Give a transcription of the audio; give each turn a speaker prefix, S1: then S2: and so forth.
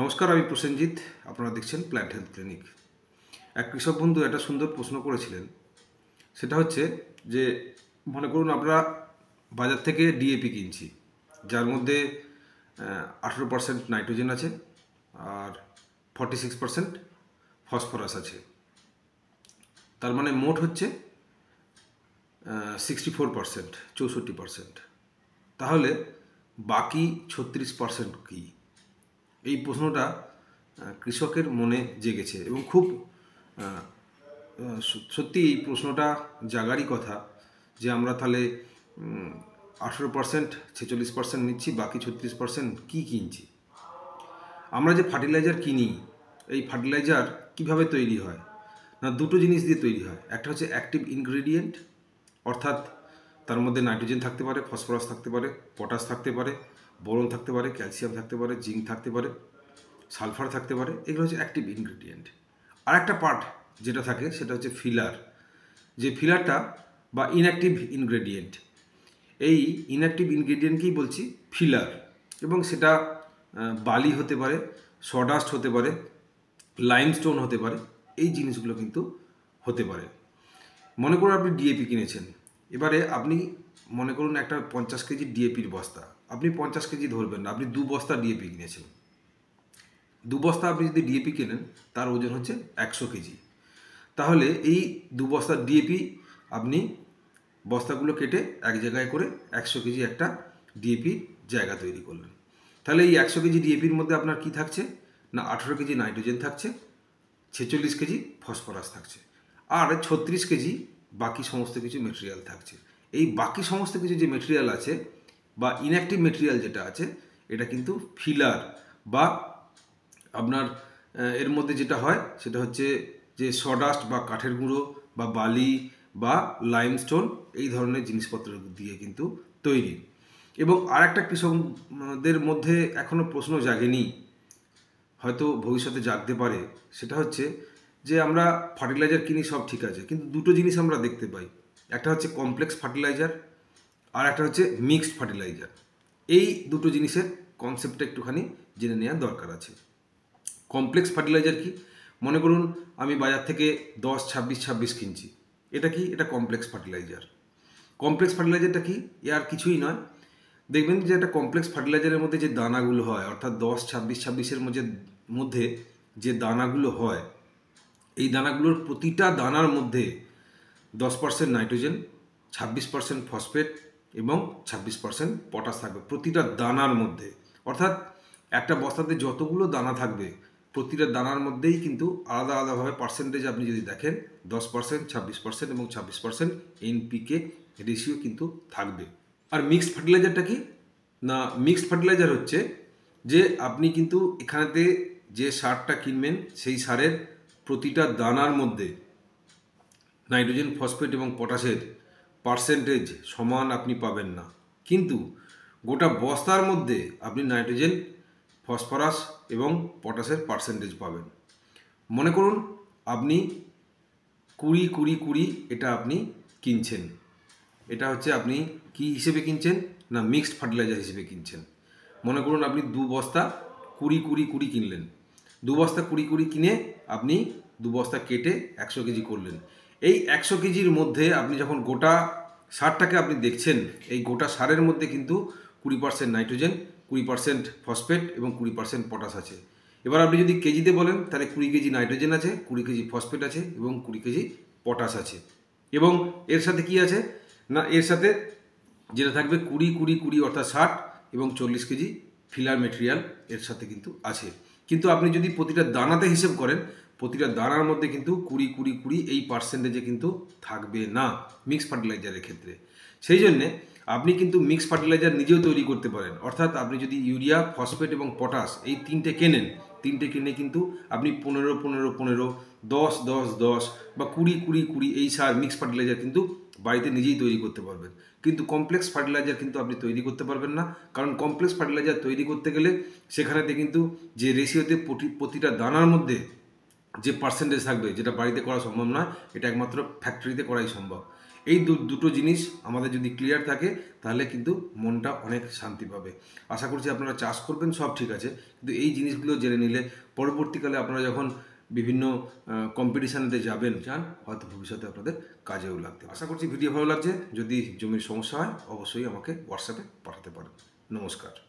S1: নমস্কার আমি প্রসেনজিৎ আপনারা দেখছেন প্ল্যান্ট হেলথ ক্লিনিক এক কৃষক বন্ধু একটা সুন্দর প্রশ্ন করেছিলেন সেটা হচ্ছে যে মনে করুন আমরা বাজার থেকে ডিএপি কিনছি যার মধ্যে আঠেরো পার্সেন্ট নাইট্রোজেন আছে আর ফর্টি সিক্স পার্সেন্ট ফসফরাস আছে তার মানে মোট হচ্ছে সিক্সটি ফোর পার্সেন্ট চৌষট্টি পার্সেন্ট তাহলে বাকি ছত্রিশ পার্সেন্ট কী এই প্রশ্নটা কৃষকের মনে জেগেছে এবং খুব সত্যি এই প্রশ্নটা জাগারই কথা যে আমরা তাহলে আঠেরো পার্সেন্ট ছেচল্লিশ পার্সেন্ট নিচ্ছি বাকি ছত্রিশ পার্সেন্ট কী কিনছি আমরা যে ফার্টিলাইজার কিনি এই ফার্টিলাইজার কিভাবে তৈরি হয় না দুটো জিনিস দিয়ে তৈরি হয় একটা হচ্ছে অ্যাক্টিভ ইনগ্রেডিয়েন্ট অর্থাৎ তার মধ্যে নাইট্রোজেন থাকতে পারে ফসফরাস থাকতে পারে পটাশ থাকতে পারে বোরন থাকতে পারে ক্যালসিয়াম থাকতে পারে জিঙ্ক থাকতে পারে সালফার থাকতে পারে এগুলো হচ্ছে অ্যাক্টিভ ইনগ্রিডিয়েন্ট আর একটা পার্ট যেটা থাকে সেটা হচ্ছে ফিলার যে ফিলারটা বা ইনঅ্যাক্টিভ ইনগ্রেডিয়েন্ট এই ইনঅ্যাক্টিভ ইনগ্রেডিয়েন্টকেই বলছি ফিলার এবং সেটা বালি হতে পারে সডাস্ট হতে পারে লাইমস্টোন হতে পারে এই জিনিসগুলো কিন্তু হতে পারে মনে করুন আপনি ডিএপি কিনেছেন এবারে আপনি মনে করুন একটা পঞ্চাশ কেজি ডিএপির বস্তা আপনি পঞ্চাশ কেজি ধরবেন না আপনি দু বস্তা ডিএপি কিনেছেন দু বস্তা আপনি যদি ডিএপি কেনেন তার ওজন হচ্ছে একশো কেজি তাহলে এই দু বস্তা ডিএপি আপনি বস্তাগুলো কেটে এক জায়গায় করে একশো কেজি একটা ডিএপি জায়গা তৈরি করলেন তাহলে এই একশো কেজি ডিএপির মধ্যে আপনার কি থাকছে না আঠেরো কেজি নাইট্রোজেন থাকছে ছেচল্লিশ কেজি ফসফরাস থাকছে আর ছত্রিশ কেজি বাকি সমস্ত কিছু মেটেরিয়াল থাকছে এই বাকি সমস্ত কিছু যে মেটেরিয়াল আছে বা ইনঅ্যাক্টিভ মেটেরিয়াল যেটা আছে এটা কিন্তু ফিলার বা আপনার এর মধ্যে যেটা হয় সেটা হচ্ছে যে সডাস্ট বা কাঠের গুঁড়ো বা বালি বা লাইমস্টোন এই ধরনের জিনিসপত্র দিয়ে কিন্তু তৈরি এবং আর একটা কৃষকদের মধ্যে এখনও প্রশ্ন জাগেনি হয়তো ভবিষ্যতে জাগতে পারে সেটা হচ্ছে যে আমরা ফার্টিলাইজার কিনি সব ঠিক আছে কিন্তু দুটো জিনিস আমরা দেখতে পাই একটা হচ্ছে কমপ্লেক্স ফার্টিলাইজার আর একটা হচ্ছে মিক্সড ফার্টিলাইজার এই দুটো জিনিসের কনসেপ্টটা একটুখানি জেনে নেওয়ার দরকার আছে কমপ্লেক্স ফার্টিলাইজার কি মনে করুন আমি বাজার থেকে দশ ছাব্বিশ ছাব্বিশ কিনছি এটা কি এটা কমপ্লেক্স ফার্টিলাইজার কমপ্লেক্স ফার্টিলাইজারটা কি এ আর কিছুই নয় দেখবেন যে একটা কমপ্লেক্স ফার্টিলাইজারের মধ্যে যে দানাগুলো হয় অর্থাৎ দশ ছাব্বিশ ছাব্বিশের মধ্যে মধ্যে যে দানাগুলো হয় এই দানাগুলোর প্রতিটা দানার মধ্যে দশ পার্সেন্ট নাইট্রোজেন ছাব্বিশ পার্সেন্ট ফসফেট এবং ছাব্বিশ পার্সেন্ট পটাশ থাকবে প্রতিটা দানার মধ্যে অর্থাৎ একটা বস্তাতে যতগুলো দানা থাকবে প্রতিটা দানার মধ্যেই কিন্তু আলাদা আলাদাভাবে পার্সেন্টেজ আপনি যদি দেখেন দশ পার্সেন্ট ছাব্বিশ পার্সেন্ট এবং ছাব্বিশ পার্সেন্ট এনপিকে রেশিও কিন্তু থাকবে আর মিক্সড ফার্টিলাইজারটা কি না মিক্সড ফার্টিলাইজার হচ্ছে যে আপনি কিন্তু এখানেতে যে সারটা কিনবেন সেই সারের প্রতিটা দানার মধ্যে নাইট্রোজেন ফসফেট এবং পটাশের পার্সেন্টেজ সমান আপনি পাবেন না কিন্তু গোটা বস্তার মধ্যে আপনি নাইট্রোজেন ফসফরাস এবং পটাশের পার্সেন্টেজ পাবেন মনে করুন আপনি কুড়ি কুড়ি কুড়ি এটা আপনি কিনছেন এটা হচ্ছে আপনি কি হিসেবে কিনছেন না মিক্সড ফার্টিলাইজার হিসেবে কিনছেন মনে করুন আপনি দু বস্তা কুড়ি কুড়ি কুড়ি কিনলেন দু বস্তা কুড়ি কুড়ি কিনে আপনি দু বস্তা কেটে একশো কেজি করলেন এই একশো কেজির মধ্যে আপনি যখন গোটা সারটাকে আপনি দেখছেন এই গোটা সারের মধ্যে কিন্তু কুড়ি পার্সেন্ট নাইট্রোজেন কুড়ি পার্সেন্ট ফসফেট এবং কুড়ি পার্সেন্ট পটাশ আছে এবার আপনি যদি কেজিতে বলেন তাহলে কুড়ি কেজি নাইট্রোজেন আছে কুড়ি কেজি ফসফেট আছে এবং কুড়ি কেজি পটাশ আছে এবং এর সাথে কি আছে না এর সাথে যেটা থাকবে কুড়ি কুড়ি কুড়ি অর্থাৎ ষাট এবং চল্লিশ কেজি ফিলার মেটেরিয়াল এর সাথে কিন্তু আছে কিন্তু আপনি যদি প্রতিটা দানাতে হিসেব করেন প্রতিটা দানার মধ্যে কিন্তু কুড়ি কুড়ি কুড়ি এই পার্সেন্টেজে কিন্তু থাকবে না মিক্স ফার্টিলাইজারের ক্ষেত্রে সেই জন্যে আপনি কিন্তু মিক্স ফার্টিলাইজার নিজেও তৈরি করতে পারেন অর্থাৎ আপনি যদি ইউরিয়া ফসফেট এবং পটাশ এই তিনটে কেনেন তিনটে কিনে কিন্তু আপনি পনেরো পনেরো পনেরো দশ দশ দশ বা কুড়ি কুড়ি কুড়ি এই সার মিক্স ফার্টিলাইজার কিন্তু বাড়িতে নিজেই তৈরি করতে পারবেন কিন্তু কমপ্লেক্স ফার্টিলাইজার কিন্তু আপনি তৈরি করতে পারবেন না কারণ কমপ্লেক্স ফার্টিলাইজার তৈরি করতে গেলে সেখানেতে কিন্তু যে রেশিওতে প্রতিটা দানার মধ্যে যে পার্সেন্টেজ থাকবে যেটা বাড়িতে করা সম্ভব নয় এটা একমাত্র ফ্যাক্টরিতে করাই সম্ভব এই দুটো জিনিস আমাদের যদি ক্লিয়ার থাকে তাহলে কিন্তু মনটা অনেক শান্তি পাবে আশা করছি আপনারা চাষ করবেন সব ঠিক আছে কিন্তু এই জিনিসগুলো জেনে নিলে পরবর্তীকালে আপনারা যখন বিভিন্ন কম্পিটিশানেতে যাবেন যান হয়তো ভবিষ্যতে আপনাদের কাজেও লাগতে আশা করছি ভিডিও ভালো লাগছে যদি জমির সমস্যা হয় অবশ্যই আমাকে হোয়াটসঅ্যাপে পাঠাতে পারেন নমস্কার